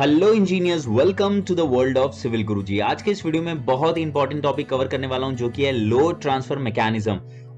Hello engineers welcome to the world of civil Guruji आज के इस वीडियो में बहुत इंपॉर्टेंट टॉपिक कवर करने वाला हूं जो कि है लोड ट्रांसफर मैकेनिज्म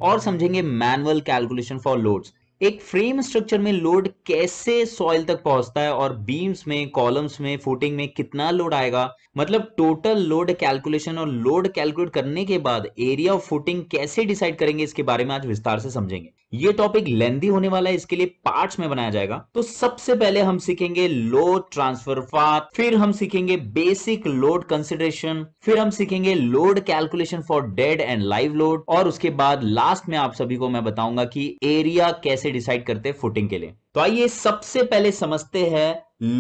और समझेंगे मैनुअल कैलकुलेशन फॉर लोड्स एक फ्रेम स्ट्रक्चर में लोड कैसे सॉइल तक पहुंचता है और बीम्स में कॉलम्स में फुटिंग में कितना लोड आएगा मतलब टोटल लोड कैलकुलेशन और लोड कैलकुलेट करने के बाद एरिया ऑफ फुटिंग कैसे डिसाइड करेंगे इसके बारे में आज विस्तार से समझेंगे ये टॉपिक लेंदी होने वाला है इसके लिए पार्ट्स में बनाया जाएगा तो सबसे पहले हम सीखेंगे लोड ट्रांसफर फात फिर हम सीखेंगे बेसिक लोड कंसिडरेशन फिर हम सीखेंगे load calculation for dead and live load और उसके बाद लास्ट में आप सभी को मैं बताऊंगा कि एरिया कैसे डिसाइड करते फुटिंग के लिए तो आइए सबसे पहले समझते हैं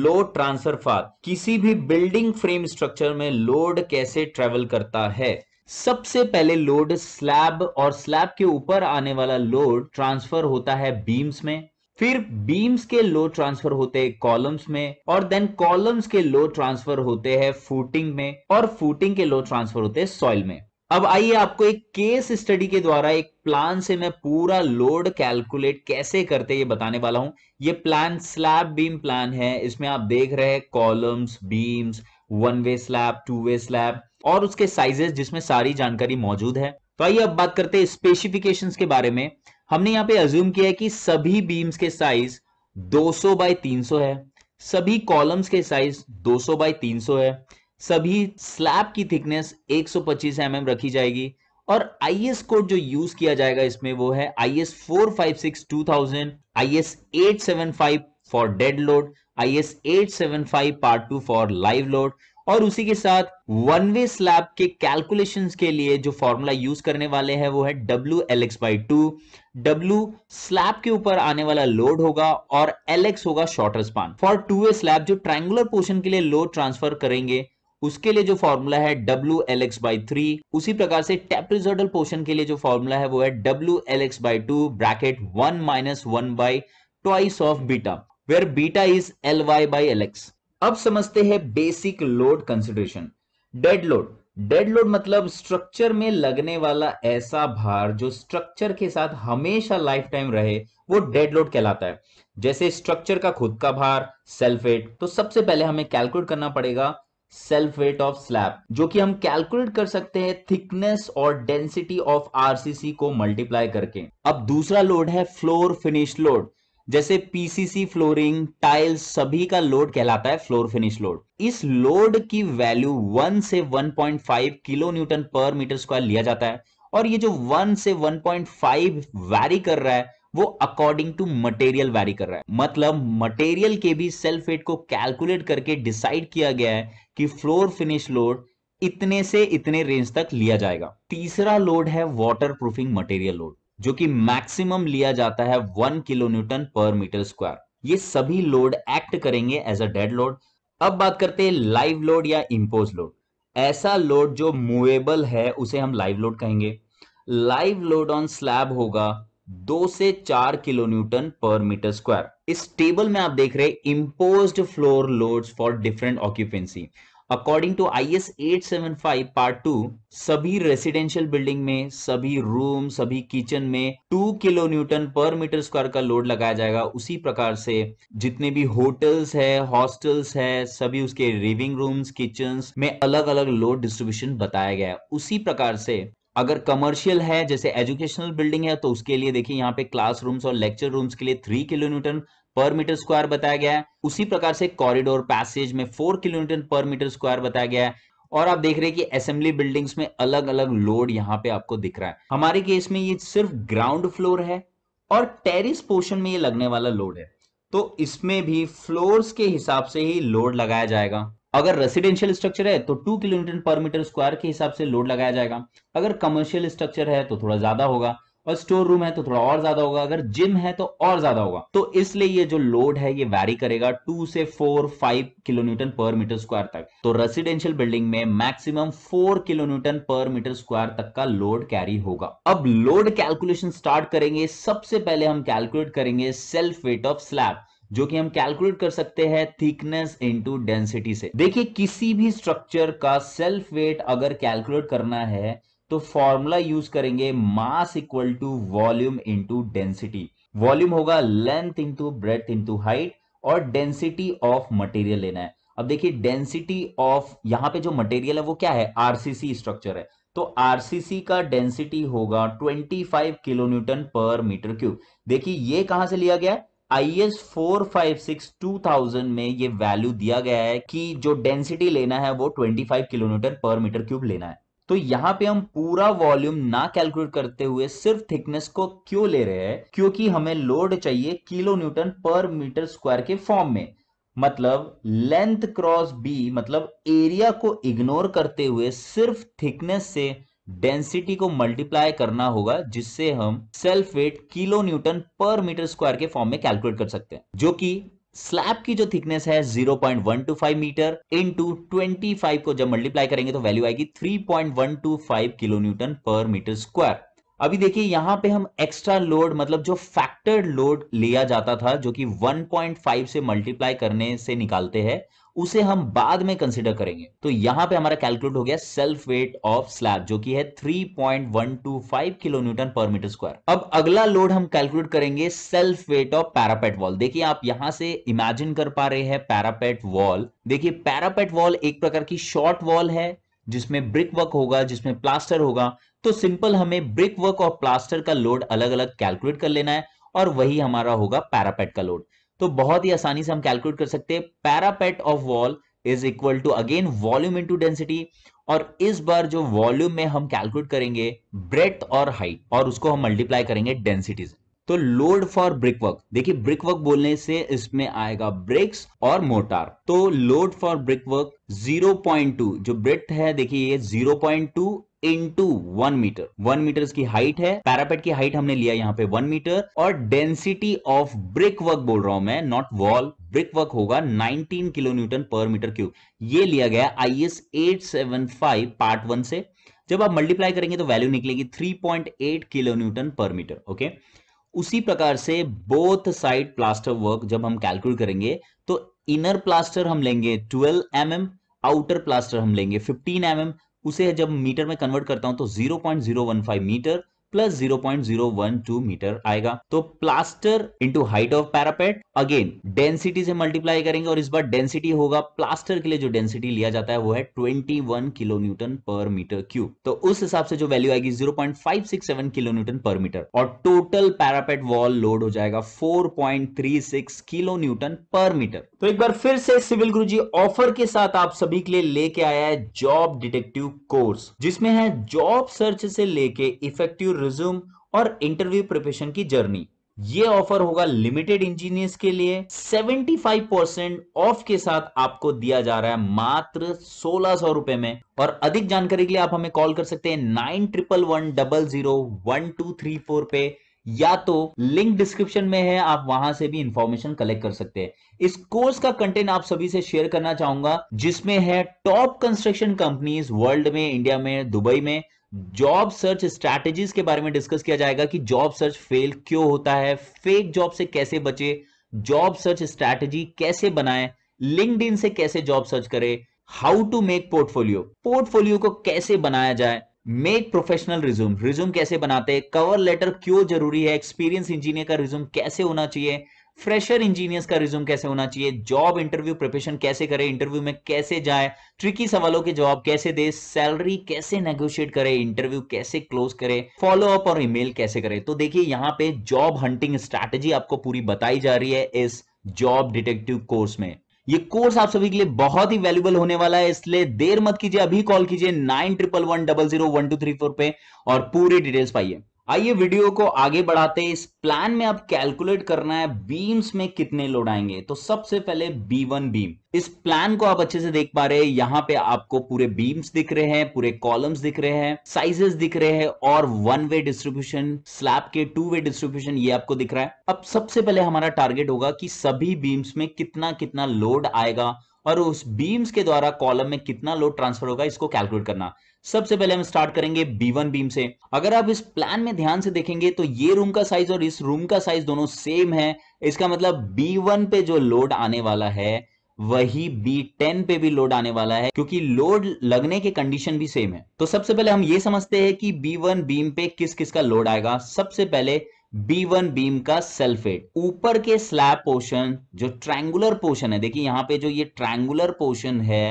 लोड ट्रांसफर फात किसी भी बिल्डिंग फ्रेम स्ट्रक्चर में लोड कैसे ट्रेवल करता है सबसे पहले लोड स्लैब और स्लैब के ऊपर आने वाला लोड ट्रांसफर होता है बीम्स में फिर बीम्स के लोड ट्रांसफर होते हैं कॉलम्स में और देन कॉलम्स के लोड ट्रांसफर होते हैं फूटिंग में और फूटिंग के लोड ट्रांसफर होते हैं सॉइल में अब आइए आपको एक केस स्टडी के द्वारा एक प्लान से मैं पूरा लोड कैलकुलेट कैसे करते ये बताने वाला हूं ये प्लान स्लैब बीम प्लान है इसमें आप देख रहे हैं columns beams one way slab two way slab और उसके साइजेस जिसमें सारी जानकारी मौजूद है तो आइए अब बात करते हैं स्पेसिफिकेशंस के बारे में हमने यहाँ पे अज्यूम किया है कि सभी बीम्स के साइज 200 बाय तीन है सभी कॉलम्स के साइज 200 बाय तीन है सभी स्लैब की थिकनेस 125 एम mm रखी जाएगी और आई कोड जो यूज किया जाएगा इसमें वो है I S four five six two thousand I S eight seven five for dead load I S eight seven five part two for live load और उसी के साथ वन वे स्लैब के कैलकुलेशन के लिए जो फॉर्मूला यूज करने वाले हैं वो है W L X by two W slab के ऊपर आने वाला लोड होगा और एल एक्स होगा shorter span for two way slab जो ट्राइंगुलर पोर्शन के लिए लोड ट्रांसफर करेंगे उसके लिए जो फॉर्मूला है W L X by three उसी प्रकार से टेप्रिजोडल पोर्शन के लिए जो फॉर्मूला है वो है W L X by two bracket one minus one by twice of beta where beta is L Y by L X अब समझते हैं basic load consideration dead load dead load मतलब स्ट्रक्चर में लगने वाला ऐसा भार जो स्ट्रक्चर के साथ हमेशा लाइफ टाइम रहे वो डेड लोड कहलाता है जैसे स्ट्रक्चर का खुद का भार सेल्फ वेट तो सबसे पहले हमें कैलकुलेट करना पड़ेगा सेल्फ वेट ऑफ स्लैब जो कि हम कैलकुलेट कर सकते हैं थिकनेस और डेंसिटी ऑफ आरसीसी को मल्टीप्लाई करके अब दूसरा लोड है फ्लोर फिनिश लोड जैसे पीसीसी फ्लोरिंग टाइल्स सभी का लोड कहलाता है फ्लोर फिनिश लोड इस लोड की वैल्यू 1 से 1.5 kilo Newton per metre square लिया जाता है और ये जो 1 से 1.5 वैरी कर रहा है वो अकॉर्डिंग टू मटेरियल वैरी कर रहा है मतलब मटेरियल के भी सेल्फ वेट को कैलकुलेट करके डिसाइड किया गया है कि फ्लोर फिनिश लोड इतने से इतने रेंज तक लिया जाएगा तीसरा लोड है वाटर प्रूफिंग मटेरियल लोड जो कि मैक्सिमम लिया जाता है one kilo Newton per metre square ये सभी लोड एक्ट करेंगे एज अ डेड लोड अब बात करते हैं लाइव लोड या इम्पोज लोड ऐसा लोड जो मूवेबल है उसे हम लाइव लोड कहेंगे लाइव लोड ऑन स्लैब होगा दो से चार kilo Newton per metre square इस टेबल में आप देख रहे हैं impose floor load for different occupancy according to I S eight seven five part two सभी रेसिडेंशियल बिल्डिंग में सभी रूम सभी किचन में two kilo Newton per metre square का लोड लगाया जाएगा उसी प्रकार से जितने भी होटल्स है हॉस्टल्स है सभी उसके लिविंग रूम्स किचन में अलग अलग लोड डिस्ट्रीब्यूशन बताया गया है उसी प्रकार से अगर कमर्शियल है जैसे एजुकेशनल बिल्डिंग है तो उसके लिए देखिए यहाँ पे क्लासरूम्स और लेक्चर रूम्स के लिए three kilometre per metre square बताया गया है उसी प्रकार से कॉरिडोर पैसेज में four kilometre per metre square बताया गया है और आप देख रहे हैं कि असेंबली बिल्डिंग्स में अलग अलग लोड यहाँ पे आपको दिख रहा है हमारे केस में ये सिर्फ ग्राउंड फ्लोर है और टेरिस पोर्शन में ये लगने वाला लोड है तो इसमें भी फ्लोर्स के हिसाब से ही लोड लगाया जाएगा अगर रेसिडेंशियल स्ट्रक्चर है तो two kilometre per metre square के हिसाब से लोड लगाया जाएगा अगर कमर्शियल स्ट्रक्चर है तो थोड़ा ज्यादा होगा और स्टोर रूम है तो थोड़ा और ज्यादा होगा अगर जिम है तो और ज्यादा होगा तो इसलिए ये जो लोड है ये वैरी करेगा टू से four five kilonewton per metre square तक तो रेसिडेंशियल बिल्डिंग में maximum four kilonewton per metre square तक का लोड कैरी होगा अब लोड कैलकुलेशन स्टार्ट करेंगे सबसे पहले हम कैलकुलेट करेंगे सेल्फ वेट ऑफ स्लैब जो कि हम कैलकुलेट कर सकते हैं थिकनेस इनटू डेंसिटी से देखिए किसी भी स्ट्रक्चर का सेल्फ वेट अगर कैलकुलेट करना है तो फॉर्मूला यूज करेंगे mass equal to volume into density volume होगा length into breadth into height और डेंसिटी ऑफ मटेरियल लेना है अब देखिए डेंसिटी ऑफ यहाँ पे जो मटेरियल है वो क्या है आरसीसी स्ट्रक्चर है तो आरसीसी का डेंसिटी होगा 25 kilo Newton per metre cube देखिए ये कहां से लिया गया है I S four five six two thousand में ये वैल्यू दिया गया है कि जो डेंसिटी लेना है वो twenty five kilometre per metre cube लेना है तो यहाँ पे हम पूरा वॉल्यूम ना कैलकुलेट करते हुए सिर्फ थिकनेस को क्यों ले रहे हैं क्योंकि हमें लोड चाहिए kilo Newton per metre square के फॉर्म में मतलब लेंथ क्रॉस बी मतलब एरिया को इग्नोर करते हुए सिर्फ थिकनेस से डेंसिटी को मल्टीप्लाई करना होगा जिससे हम self weight kilo Newton per metre square के फॉर्म में कैलकुलेट कर सकते हैं जो कि स्लैब की जो थिकनेस है 0.125 मीटर इंटू 25 को जब मल्टीप्लाई करेंगे तो वैल्यू आएगी 3.125 kilo Newton per metre square अभी देखिए यहां पे हम एक्स्ट्रा लोड मतलब जो फैक्टर्ड लोड लिया जाता था जो कि 1.5 से मल्टीप्लाई करने से निकालते हैं उसे हम बाद में कंसिडर करेंगे तो यहां पे हमारा कैलकुलेट हो गया सेल्फ वेट ऑफ स्लैब जो कि है 3.125 kilo Newton per metre square अब अगला लोड हम कैलकुलेट करेंगे self weight of parapet wall देखिए आप यहां से इमेजिन कर पा रहे हैं पैरापेट वॉल देखिए पैरापेट वॉल एक प्रकार की शॉर्ट वॉल है जिसमें ब्रिक वर्क होगा जिसमें प्लास्टर होगा तो सिंपल हमें ब्रिक वर्क और प्लास्टर का लोड अलग अलग कैलकुलेट कर लेना है और वही हमारा होगा पैरापेट का लोड तो बहुत ही आसानी से हम कैलकुलेट कर सकते हैं parapet of wall is equal to again volume into density और इस बार जो वॉल्यूम में हम कैलकुलेट करेंगे ब्रेथ और हाइट और उसको हम मल्टीप्लाई करेंगे डेंसिटी से तो लोड फॉर ब्रिक वर्क देखिए ब्रिक वर्क बोलने से इसमें आएगा ब्रिक्स और मोटार तो लोड फॉर ब्रिक वर्क 0.2 जो ब्रिथ है देखिए ये 0.2 into one metre one metre की हाइट है पैरापेट की हाइट हमने लिया यहाँ पे वन मीटर और डेंसिटी ऑफ ब्रिक वर्क बोल रहा हूं मैं नॉट वॉल ब्रिक वर्क होगा 19 kilo Newton per metre cube ये लिया गया I S eight seven five part one से जब आप मल्टीप्लाई करेंगे तो वैल्यू निकलेगी 3.8 kilo Newton per metre okay okay? उसी प्रकार से बोथ साइड प्लास्टर वर्क जब हम कैलकुलेट करेंगे तो इनर प्लास्टर हम लेंगे 12 एम आउटर प्लास्टर हम लेंगे 15 एम mm, उसे जब मीटर में कन्वर्ट करता हूं तो 0.015 metre plus zero point zero one two metre आएगा तो plaster into height of parapet again density से मल्टीप्लाई करेंगे और इस बार डेंसिटी होगा प्लास्टर के लिए जो डेंसिटी लिया जाता है वो है twenty one kilo Newton per metre cube तो उस हिसाब से जो वैल्यू आएगी zero point five six seven kilo Newton per metre और टोटल पैरापेट वॉल लोड हो जाएगा four point three six kilo Newton per metre तो एक बार फिर से सिविल गुरु जी ऑफर के साथ आप सभी के लिए लेके आया है जॉब डिटेक्टिव कोर्स जिसमें है जॉब सर्च से लेके इफेक्टिव रिज्यूम और इंटरव्यू प्रिपरेशन की जर्नी ये ऑफर होगा लिमिटेड इंजीनियर्स के लिए 75 ऑफ के साथ आपको दिया जा रहा है मात्र सोलह सौ रुपए में और अधिक जानकारी के लिए आप हमें कॉल कर सकते हैं nine triple one double zero one two three four पे या तो लिंक डिस्क्रिप्शन में है आप वहां से भी इंफॉर्मेशन कलेक्ट कर सकते हैं इस कोर्स का कंटेंट आप सभी से शेयर करना चाहूंगा जिसमें है टॉप कंस्ट्रक्शन कंपनीज वर्ल्ड में इंडिया में दुबई में जॉब सर्च स्ट्रैटेजीज के बारे में डिस्कस किया जाएगा कि जॉब सर्च फेल क्यों होता है फेक जॉब से कैसे बचे जॉब सर्च स्ट्रैटेजी कैसे बनाए लिंकड से कैसे जॉब सर्च करें how to make portfolio portfolio को कैसे बनाया जाए मेक प्रोफेशनल रिज्यूम रिज्यूम कैसे बनाते हैं कवर लेटर क्यों जरूरी है एक्सपीरियंस इंजीनियर का रिज्यूम कैसे होना चाहिए फ्रेशर इंजीनियर्स का रिज्यूम कैसे होना चाहिए जॉब इंटरव्यू प्रिपरेशन कैसे करें इंटरव्यू में कैसे जाए ट्रिकी सवालों के जवाब कैसे दे सैलरी कैसे नेगोशिएट करें इंटरव्यू कैसे क्लोज करें फॉलो अप और ईमेल कैसे करें तो देखिए यहाँ पे जॉब हंटिंग स्ट्रैटेजी आपको पूरी बताई जा रही है इस जॉब डिटेक्टिव कोर्स में ये कोर्स आप सभी के लिए बहुत ही वैल्यूबल होने वाला है इसलिए देर मत कीजिए अभी कॉल कीजिए nine triple one double zero one two three four पे और पूरी डिटेल्स पाइए आइए वीडियो को आगे बढ़ाते इस प्लान में अब कैलकुलेट करना है बीम्स में कितने लोड आएंगे तो सबसे पहले बी वन बीम इस प्लान को आप अच्छे से देख पा रहे हैं यहाँ पे आपको पूरे बीम्स दिख रहे हैं पूरे कॉलम्स दिख रहे हैं साइजेस दिख रहे हैं और वन वे डिस्ट्रीब्यूशन स्लैब के टू वे डिस्ट्रीब्यूशन ये आपको दिख रहा है अब सबसे पहले हमारा टारगेट होगा कि सभी बीम्स में कितना कितना लोड आएगा और उस बीम्स के द्वारा कॉलम में कितना लोड ट्रांसफर होगा इसको कैलकुलेट करना सबसे पहले हम स्टार्ट करेंगे बी वन बीम से अगर आप इस प्लान में ध्यान से देखेंगे तो ये रूम का साइज और इस रूम का साइज दोनों सेम है इसका मतलब बी वन पे जो लोड आने वाला है वही B10 पे भी लोड आने वाला है क्योंकि लोड लगने के कंडीशन भी सेम है तो सबसे पहले हम ये समझते हैं कि B1 बीम पे किस किस का लोड आएगा सबसे पहले वन बीम का सेल्फेट ऊपर के स्लैब पोर्शन जो ट्रैंगुलर पोर्शन है देखिए यहां पे जो ये ट्रैंगुलर पोर्शन है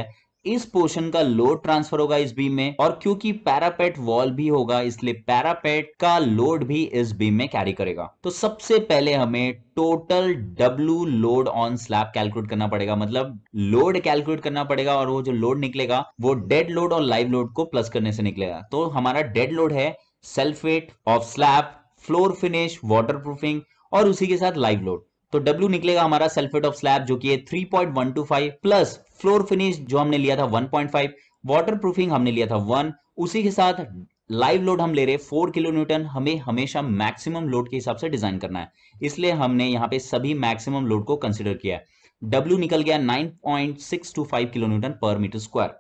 इस पोर्शन का लोड ट्रांसफर होगा इस बीम में और क्योंकि पैरापेट वॉल भी होगा इसलिए पैरापेट का लोड भी इस बीम में कैरी करेगा तो सबसे पहले हमें total W load on slab calculate करना पड़ेगा मतलब लोड कैलकुलेट करना पड़ेगा और वो जो लोड निकलेगा वो डेड लोड और लाइव लोड को प्लस करने से निकलेगा तो हमारा डेड लोड है self weight of slab floor finish water proofing और उसी के साथ लाइव लोड तो W निकलेगा हमारा सल्फेट ऑफ स्लैब जो कि है 3.125 प्लस फ्लोर फिनिश जो हमने लिया था 1.5 वाटर प्रूफिंग हमने लिया था 1 उसी के साथ लाइव लोड हम ले रहे फोर किलो न्यूटन हमें हमेशा मैक्सिमम लोड के हिसाब से डिजाइन करना है इसलिए हमने यहाँ पे सभी मैक्सिमम लोड को कंसिडर किया W डब्ल्यू निकल गया 9.625 kilo Newton per metre square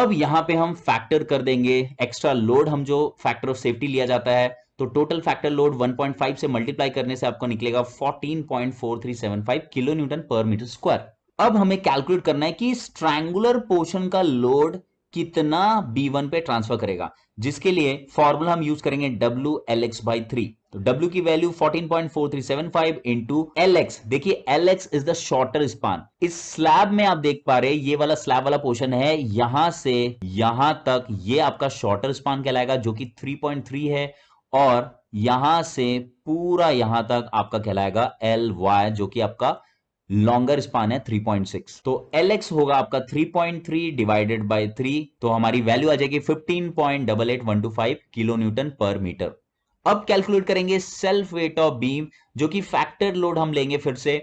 अब यहाँ पे हम फैक्टर कर देंगे एक्स्ट्रा लोड हम जो फैक्टर ऑफ सेफ्टी लिया जाता है तो टोटल फैक्टर लोड 1.5 से मल्टीप्लाई करने से आपको निकलेगा 14.4375 kilo Newton per metre square अब हमें कैलकुलेट करना है कि स्ट्रैंगुलर पोर्शन का लोड कितना B1 पे ट्रांसफर करेगा जिसके लिए फॉर्मूला हम यूज करेंगे W L X by three तो W की वैल्यू 14.4375 इंटू एल एक्स देखिए L X is the shorter span इस स्लैब में आप देख पा रहे ये वाला स्लैब वाला पोर्शन है यहां से यहां तक ये आपका शॉर्टर स्पान कहलाएगा जो कि 3.3 है और यहां से पूरा यहां तक आपका कहलाएगा एल वाई जो कि आपका लॉन्गर स्पान है 3.6 तो Lx होगा आपका 3.3 डिवाइडेड बाय 3 तो हमारी वैल्यू आ जाएगी 15.88125 किलो न्यूटन पर मीटर अब कैलकुलेट करेंगे सेल्फ वेट ऑफ बीम जो कि फैक्टर लोड हम लेंगे फिर से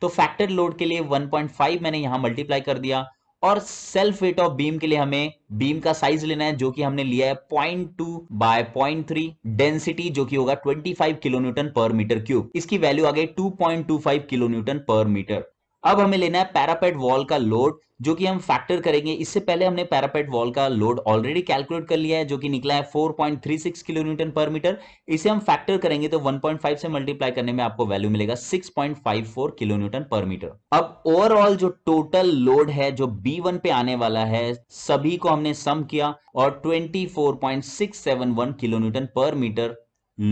तो फैक्टर लोड के लिए 1.5 मैंने यहां मल्टीप्लाई कर दिया और सेल्फ वेट ऑफ बीम के लिए हमें बीम का साइज लेना है जो कि हमने लिया है point two by point three density जो कि होगा 25 kilo Newton per metre cube इसकी वैल्यू आ गई 2.25 किलो न्यूटन पर मीटर अब हमें लेना है पैरापेट वॉल का लोड जो कि हम फैक्टर करेंगे इससे पहले हमने पैरापेट वॉल का लोड ऑलरेडी कैलकुलेट कर लिया है जो कि निकला है 4.36 किलो न्यूटन पर मीटर इसे हम फैक्टर करेंगे तो 1.5 से मल्टीप्लाई करने में आपको वैल्यू मिलेगा 6.54 किलो न्यूटन पर मीटर अब ओवरऑल जो टोटल लोड है जो B1 पे आने वाला है सभी को हमने सम किया और twenty kilo Newton per metre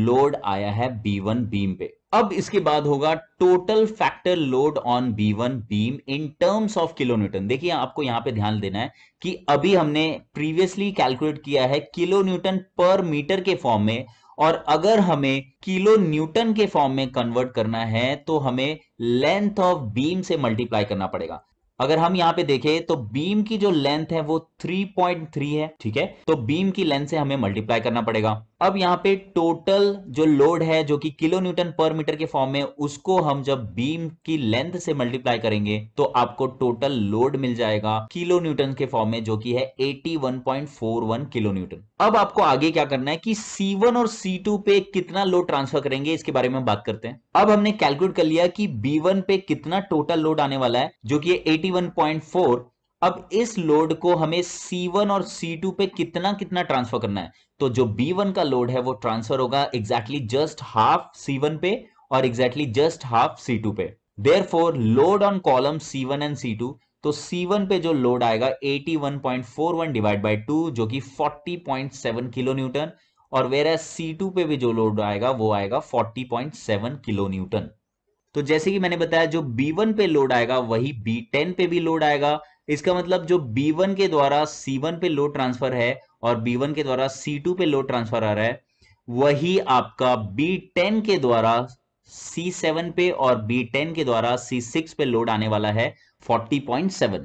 load आया है बी बीम पे अब इसके बाद होगा total factor load on B one beam in terms of kilo newton देखिए आपको यहां पे ध्यान देना है कि अभी हमने प्रीवियसली कैलकुलेट किया है किलोन्यूटन पर मीटर के फॉर्म में और अगर हमें किलो न्यूटन के फॉर्म में कन्वर्ट करना है तो हमें लेंथ ऑफ बीम से मल्टीप्लाई करना पड़ेगा अगर हम यहां पे देखें तो बीम की जो लेंथ है वो 3.3 है ठीक है तो बीम की लेंथ से हमें मल्टीप्लाई करना पड़ेगा अब यहां पे टोटल जो लोड है जो कि किलो न्यूटन पर मीटर के फॉर्म में उसको हम जब बीम की लेंथ से मल्टीप्लाई करेंगे तो आपको टोटल लोड मिल जाएगा किलो न्यूटन के फॉर्म में जो कि है 81.41 किलो न्यूटन अब आपको आगे क्या करना है कि C1 और C2 पे कितना लोड ट्रांसफर करेंगे इसके बारे में बात करते हैं अब हमने कैलकुलेट कर लिया कि बी पे कितना टोटल लोड आने वाला है जो कि 81.4 अब इस लोड को हमें C1 और C2 पे कितना कितना ट्रांसफर करना है तो जो B1 का लोड है वो ट्रांसफर होगा एग्जैक्टली जस्ट हाफ C1 पे और एग्जैक्टली जस्ट हाफ C2 पे for load on column C1 and C2 तो C1 पे जो लोड आएगा 81.41 डिवाइड बाय 2 जो कि 40.7 किलो न्यूटन और वेर एज सी पे भी जो लोड आएगा वो आएगा 40.7 किलो न्यूटन तो जैसे कि मैंने बताया जो B1 पे लोड आएगा वही B10 पे भी लोड आएगा इसका मतलब जो B1 के द्वारा C1 पे लोड ट्रांसफर है और B1 के द्वारा C2 पे लोड ट्रांसफर आ रहा है वही आपका B10 के द्वारा C7 पे और B10 के द्वारा C6 पे लोड आने वाला है 40.7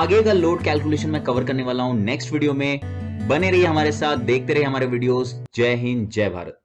आगे का लोड कैलकुलेशन मैं कवर करने वाला हूं नेक्स्ट वीडियो में बने रहिए हमारे साथ देखते रहिए हमारे वीडियोस जय हिंद जय भारत